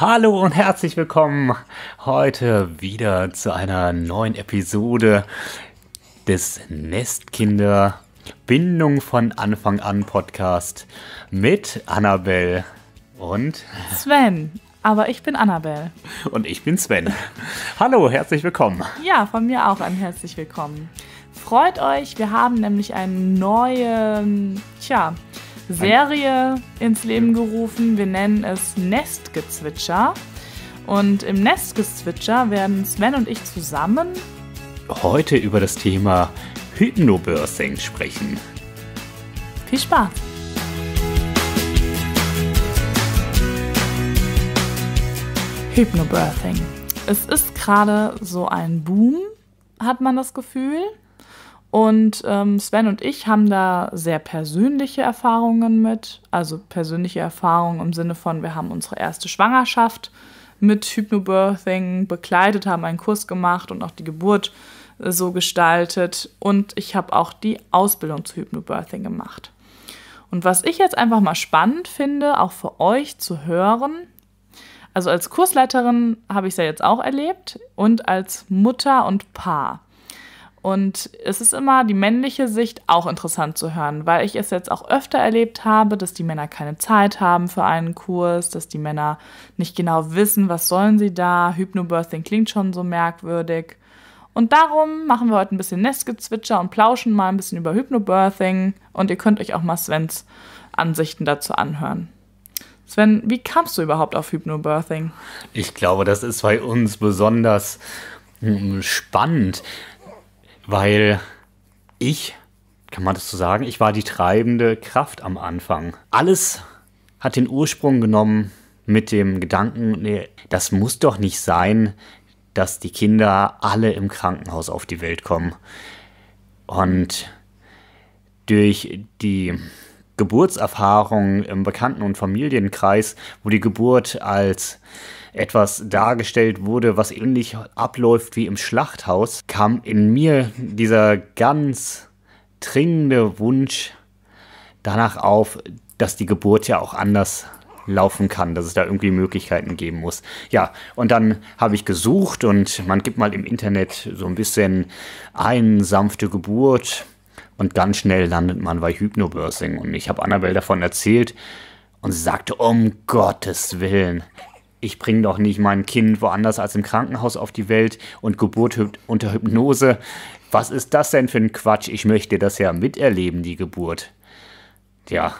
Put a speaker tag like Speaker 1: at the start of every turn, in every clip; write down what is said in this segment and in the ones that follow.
Speaker 1: Hallo und herzlich willkommen heute wieder zu einer neuen Episode des Nestkinder Bindung von Anfang an Podcast mit Annabelle und
Speaker 2: Sven. Aber ich bin Annabelle.
Speaker 1: Und ich bin Sven. Hallo, herzlich willkommen.
Speaker 2: Ja, von mir auch ein herzlich willkommen. Freut euch, wir haben nämlich einen neuen, tja, Serie ins Leben gerufen. Wir nennen es Nestgezwitscher. Und im Nestgezwitscher werden Sven und ich zusammen
Speaker 1: heute über das Thema Hypnobirthing sprechen.
Speaker 2: Viel Spaß! Hypnobirthing. Es ist gerade so ein Boom, hat man das Gefühl. Und ähm, Sven und ich haben da sehr persönliche Erfahrungen mit. Also persönliche Erfahrungen im Sinne von, wir haben unsere erste Schwangerschaft mit Hypnobirthing begleitet, haben einen Kurs gemacht und auch die Geburt äh, so gestaltet. Und ich habe auch die Ausbildung zu Hypnobirthing gemacht. Und was ich jetzt einfach mal spannend finde, auch für euch zu hören, also als Kursleiterin habe ich es ja jetzt auch erlebt und als Mutter und Paar. Und es ist immer die männliche Sicht auch interessant zu hören, weil ich es jetzt auch öfter erlebt habe, dass die Männer keine Zeit haben für einen Kurs, dass die Männer nicht genau wissen, was sollen sie da. Hypnobirthing klingt schon so merkwürdig. Und darum machen wir heute ein bisschen Nestgezwitscher und plauschen mal ein bisschen über Hypnobirthing. Und ihr könnt euch auch mal Svens Ansichten dazu anhören. Sven, wie kamst du überhaupt auf Hypnobirthing?
Speaker 1: Ich glaube, das ist bei uns besonders hm, spannend weil ich, kann man das so sagen, ich war die treibende Kraft am Anfang. Alles hat den Ursprung genommen mit dem Gedanken, nee, das muss doch nicht sein, dass die Kinder alle im Krankenhaus auf die Welt kommen. Und durch die Geburtserfahrung im Bekannten- und Familienkreis, wo die Geburt als etwas dargestellt wurde, was ähnlich abläuft wie im Schlachthaus, kam in mir dieser ganz dringende Wunsch danach auf, dass die Geburt ja auch anders laufen kann, dass es da irgendwie Möglichkeiten geben muss. Ja, und dann habe ich gesucht und man gibt mal im Internet so ein bisschen ein sanfte Geburt und ganz schnell landet man bei Hypnobirthing und ich habe Annabelle davon erzählt und sie sagte, um Gottes Willen, ich bringe doch nicht mein Kind woanders als im Krankenhaus auf die Welt und Geburt unter Hypnose. Was ist das denn für ein Quatsch? Ich möchte das ja miterleben, die Geburt. Tja.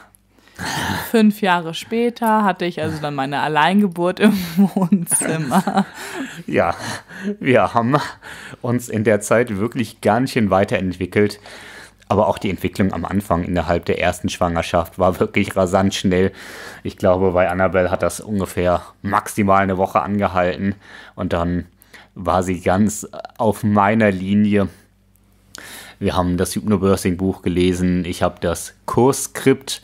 Speaker 2: Fünf Jahre später hatte ich also dann meine Alleingeburt im Wohnzimmer. Ja,
Speaker 1: wir haben uns in der Zeit wirklich ganz schön weiterentwickelt. Aber auch die Entwicklung am Anfang innerhalb der ersten Schwangerschaft war wirklich rasant schnell. Ich glaube, bei Annabelle hat das ungefähr maximal eine Woche angehalten und dann war sie ganz auf meiner Linie. Wir haben das Hypnobirthing-Buch gelesen. Ich habe das Kursskript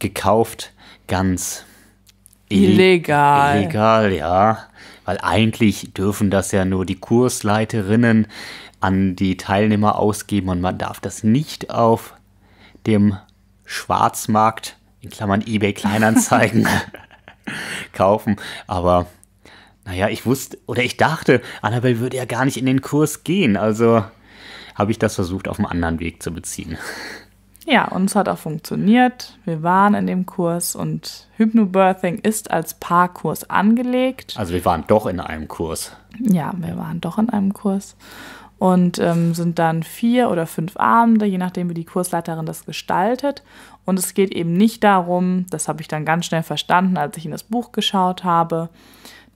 Speaker 1: gekauft. Ganz
Speaker 2: illegal. Illegal,
Speaker 1: ja. Weil eigentlich dürfen das ja nur die Kursleiterinnen an die Teilnehmer ausgeben und man darf das nicht auf dem Schwarzmarkt, in Klammern eBay Kleinanzeigen, kaufen. Aber naja, ich wusste oder ich dachte, Annabelle würde ja gar nicht in den Kurs gehen. Also habe ich das versucht, auf einen anderen Weg zu beziehen.
Speaker 2: Ja, und es hat auch funktioniert. Wir waren in dem Kurs und Hypnobirthing ist als Paarkurs angelegt.
Speaker 1: Also wir waren doch in einem Kurs.
Speaker 2: Ja, wir waren doch in einem Kurs und ähm, sind dann vier oder fünf Abende, je nachdem, wie die Kursleiterin das gestaltet. Und es geht eben nicht darum, das habe ich dann ganz schnell verstanden, als ich in das Buch geschaut habe,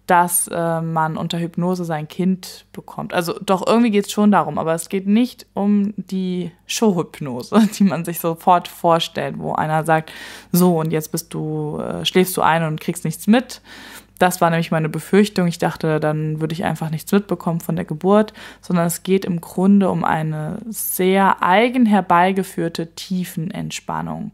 Speaker 2: dass äh, man unter Hypnose sein Kind bekommt. Also doch irgendwie geht es schon darum, aber es geht nicht um die Showhypnose, die man sich sofort vorstellt, wo einer sagt, so und jetzt bist du, äh, schläfst du ein und kriegst nichts mit, das war nämlich meine Befürchtung. Ich dachte, dann würde ich einfach nichts mitbekommen von der Geburt, sondern es geht im Grunde um eine sehr eigen herbeigeführte Tiefenentspannung,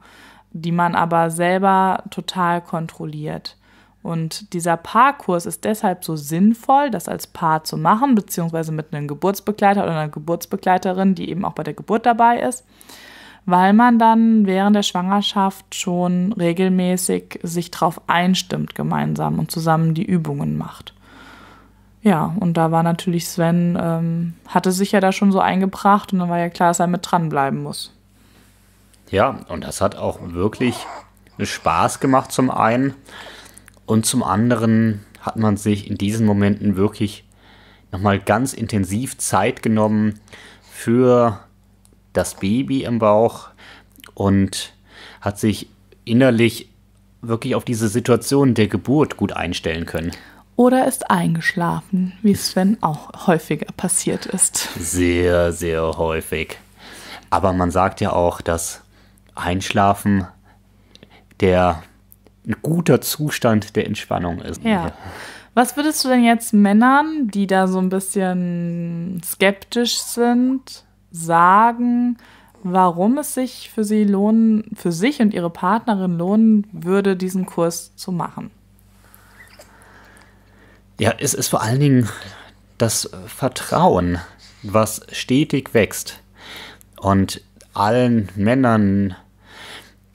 Speaker 2: die man aber selber total kontrolliert. Und dieser Paarkurs ist deshalb so sinnvoll, das als Paar zu machen, beziehungsweise mit einem Geburtsbegleiter oder einer Geburtsbegleiterin, die eben auch bei der Geburt dabei ist weil man dann während der Schwangerschaft schon regelmäßig sich drauf einstimmt gemeinsam und zusammen die Übungen macht. Ja, und da war natürlich Sven, ähm, hatte sich ja da schon so eingebracht und dann war ja klar, dass er mit dranbleiben muss.
Speaker 1: Ja, und das hat auch wirklich Spaß gemacht zum einen und zum anderen hat man sich in diesen Momenten wirklich nochmal ganz intensiv Zeit genommen für das Baby im Bauch und hat sich innerlich wirklich auf diese Situation der Geburt gut einstellen können.
Speaker 2: Oder ist eingeschlafen, wie Sven auch häufiger passiert ist.
Speaker 1: Sehr, sehr häufig. Aber man sagt ja auch, dass Einschlafen der ein guter Zustand der Entspannung ist. Ja.
Speaker 2: Was würdest du denn jetzt Männern, die da so ein bisschen skeptisch sind, sagen, warum es sich für sie lohnen, für sich und ihre Partnerin lohnen würde, diesen Kurs zu machen.
Speaker 1: Ja, es ist vor allen Dingen das Vertrauen, was stetig wächst. Und allen Männern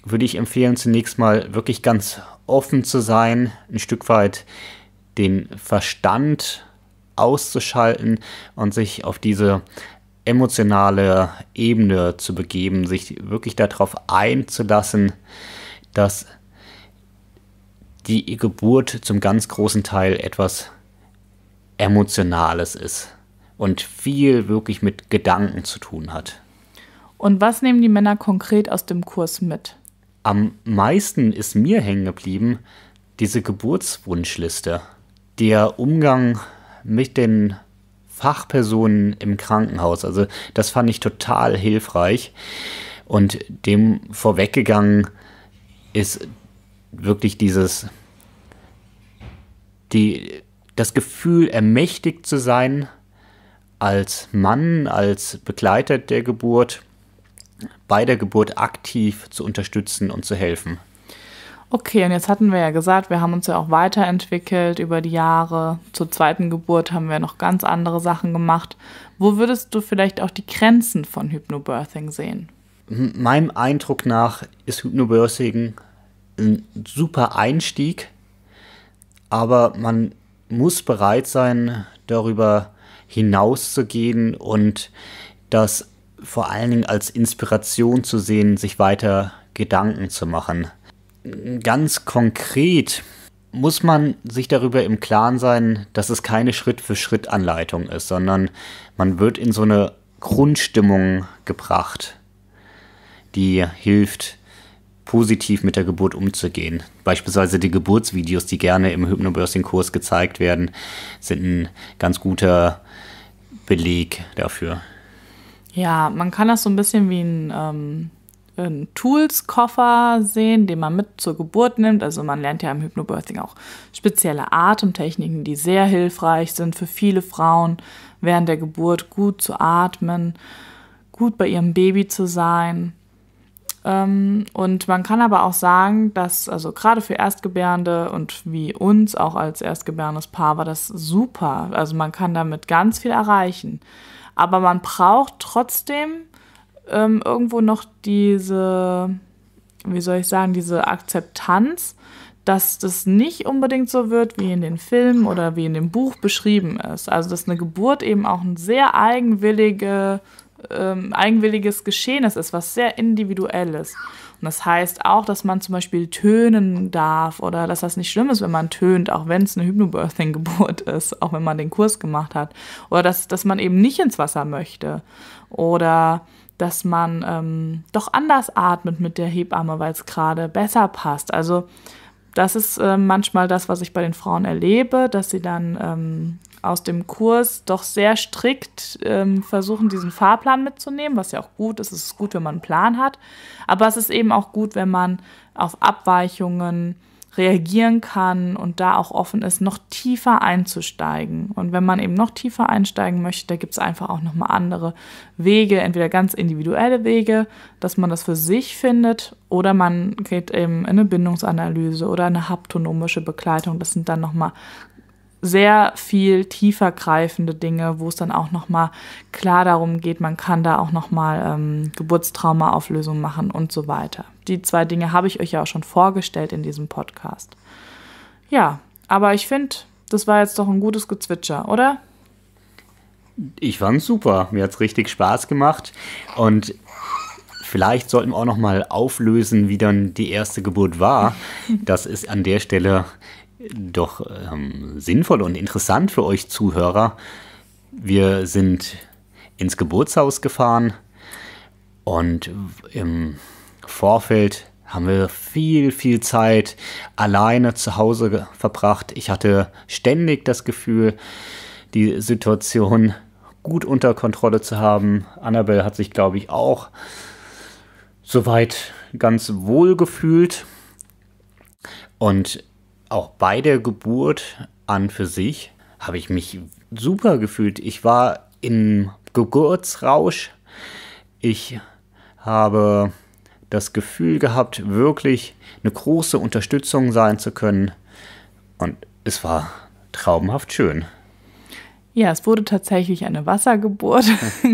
Speaker 1: würde ich empfehlen, zunächst mal wirklich ganz offen zu sein, ein Stück weit den Verstand auszuschalten und sich auf diese emotionale Ebene zu begeben, sich wirklich darauf einzulassen, dass die Geburt zum ganz großen Teil etwas Emotionales ist und viel wirklich mit Gedanken zu tun hat. Und was nehmen die Männer konkret aus dem Kurs mit? Am meisten ist mir hängen geblieben diese Geburtswunschliste, der Umgang mit den Fachpersonen im Krankenhaus. Also das fand ich total hilfreich. Und dem vorweggegangen ist wirklich dieses, die, das Gefühl, ermächtigt zu sein als Mann, als Begleiter der Geburt, bei der Geburt aktiv zu unterstützen und zu helfen.
Speaker 2: Okay, und jetzt hatten wir ja gesagt, wir haben uns ja auch weiterentwickelt über die Jahre. Zur zweiten Geburt haben wir noch ganz andere Sachen gemacht. Wo würdest du vielleicht auch die Grenzen von Hypnobirthing sehen?
Speaker 1: Meinem Eindruck nach ist Hypnobirthing ein super Einstieg, aber man muss bereit sein, darüber hinauszugehen und das vor allen Dingen als Inspiration zu sehen, sich weiter Gedanken zu machen ganz konkret muss man sich darüber im Klaren sein, dass es keine Schritt-für-Schritt-Anleitung ist, sondern man wird in so eine Grundstimmung gebracht, die hilft, positiv mit der Geburt umzugehen. Beispielsweise die Geburtsvideos, die gerne im Hypnobirthing-Kurs gezeigt werden, sind ein ganz guter Beleg dafür.
Speaker 2: Ja, man kann das so ein bisschen wie ein ähm, einen Tools-Koffer sehen, den man mit zur Geburt nimmt. Also man lernt ja im Hypnobirthing auch spezielle Atemtechniken, die sehr hilfreich sind für viele Frauen, während der Geburt gut zu atmen, gut bei ihrem Baby zu sein. Ähm, und man kann aber auch sagen, dass also gerade für Erstgebärende und wie uns auch als erstgebärendes Paar war das super. Also man kann damit ganz viel erreichen. Aber man braucht trotzdem ähm, irgendwo noch diese, wie soll ich sagen, diese Akzeptanz, dass das nicht unbedingt so wird, wie in den Filmen oder wie in dem Buch beschrieben ist. Also dass eine Geburt eben auch ein sehr eigenwillige, ähm, eigenwilliges Geschehen ist, was sehr individuell ist. Und das heißt auch, dass man zum Beispiel tönen darf oder dass das nicht schlimm ist, wenn man tönt, auch wenn es eine Hypnobirthing-Geburt ist, auch wenn man den Kurs gemacht hat. Oder dass, dass man eben nicht ins Wasser möchte. Oder dass man ähm, doch anders atmet mit der Hebamme, weil es gerade besser passt. Also das ist äh, manchmal das, was ich bei den Frauen erlebe, dass sie dann ähm, aus dem Kurs doch sehr strikt ähm, versuchen, diesen Fahrplan mitzunehmen, was ja auch gut ist. Es ist gut, wenn man einen Plan hat, aber es ist eben auch gut, wenn man auf Abweichungen reagieren kann und da auch offen ist, noch tiefer einzusteigen. Und wenn man eben noch tiefer einsteigen möchte, da gibt es einfach auch nochmal andere Wege, entweder ganz individuelle Wege, dass man das für sich findet, oder man geht eben in eine Bindungsanalyse oder eine haptonomische Begleitung. Das sind dann nochmal sehr viel tiefer greifende Dinge, wo es dann auch nochmal klar darum geht, man kann da auch nochmal ähm, Geburtstrauma-Auflösung machen und so weiter die zwei Dinge habe ich euch ja auch schon vorgestellt in diesem Podcast. Ja, aber ich finde, das war jetzt doch ein gutes Gezwitscher, oder?
Speaker 1: Ich fand's super. Mir hat es richtig Spaß gemacht. Und vielleicht sollten wir auch noch mal auflösen, wie dann die erste Geburt war. Das ist an der Stelle doch ähm, sinnvoll und interessant für euch Zuhörer. Wir sind ins Geburtshaus gefahren und im ähm, Vorfeld haben wir viel, viel Zeit alleine zu Hause verbracht. Ich hatte ständig das Gefühl, die Situation gut unter Kontrolle zu haben. Annabelle hat sich, glaube ich, auch soweit ganz wohl gefühlt. Und auch bei der Geburt an für sich habe ich mich super gefühlt. Ich war im Geburtsrausch. Ich habe das Gefühl gehabt, wirklich eine große Unterstützung sein zu können. Und es war traumhaft schön.
Speaker 2: Ja, es wurde tatsächlich eine Wassergeburt,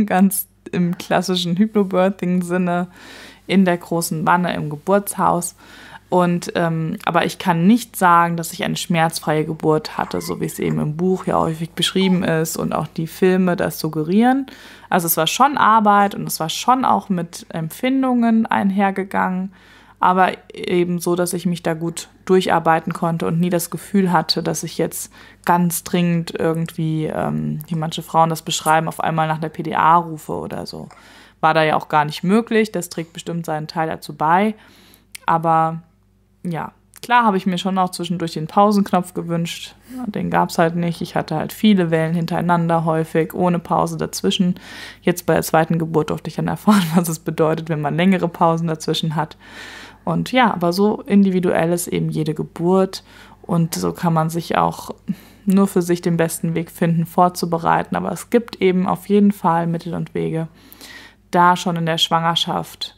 Speaker 2: ganz im klassischen Hypnobirthing-Sinne, in der großen Wanne im Geburtshaus. Und, ähm, aber ich kann nicht sagen, dass ich eine schmerzfreie Geburt hatte, so wie es eben im Buch ja häufig beschrieben ist und auch die Filme das suggerieren. Also es war schon Arbeit und es war schon auch mit Empfindungen einhergegangen, aber eben so, dass ich mich da gut durcharbeiten konnte und nie das Gefühl hatte, dass ich jetzt ganz dringend irgendwie, ähm, wie manche Frauen das beschreiben, auf einmal nach der PDA rufe oder so. War da ja auch gar nicht möglich, das trägt bestimmt seinen Teil dazu bei. Aber ja, klar habe ich mir schon auch zwischendurch den Pausenknopf gewünscht. Den gab es halt nicht. Ich hatte halt viele Wellen hintereinander, häufig, ohne Pause dazwischen. Jetzt bei der zweiten Geburt durfte ich dann erfahren, was es bedeutet, wenn man längere Pausen dazwischen hat. Und ja, aber so individuell ist eben jede Geburt. Und so kann man sich auch nur für sich den besten Weg finden, vorzubereiten. Aber es gibt eben auf jeden Fall Mittel und Wege, da schon in der Schwangerschaft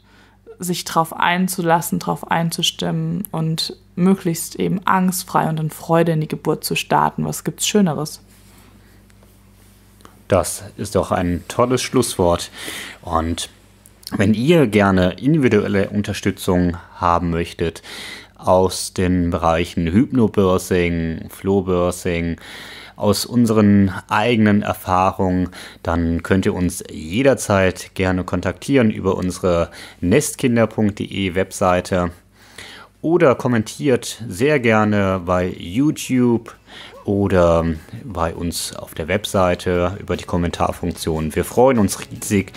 Speaker 2: sich darauf einzulassen, darauf einzustimmen und möglichst eben angstfrei und in Freude in die Geburt zu starten. Was gibt's Schöneres?
Speaker 1: Das ist doch ein tolles Schlusswort. Und wenn ihr gerne individuelle Unterstützung haben möchtet aus den Bereichen Hypnobirthing, Flowbirthing, aus unseren eigenen Erfahrungen, dann könnt ihr uns jederzeit gerne kontaktieren über unsere nestkinder.de Webseite oder kommentiert sehr gerne bei YouTube oder bei uns auf der Webseite über die Kommentarfunktion. Wir freuen uns riesig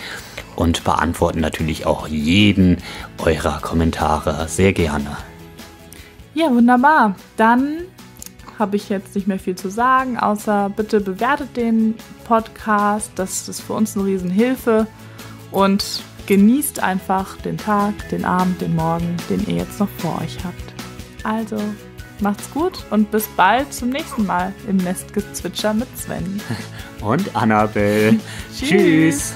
Speaker 1: und beantworten natürlich auch jeden eurer Kommentare sehr gerne.
Speaker 2: Ja, wunderbar. Dann habe ich jetzt nicht mehr viel zu sagen, außer bitte bewertet den Podcast. Das ist für uns eine Riesenhilfe. Und genießt einfach den Tag, den Abend, den Morgen, den ihr jetzt noch vor euch habt. Also, macht's gut und bis bald zum nächsten Mal im Nestgezwitscher mit Sven.
Speaker 1: Und Annabelle. Tschüss. Tschüss.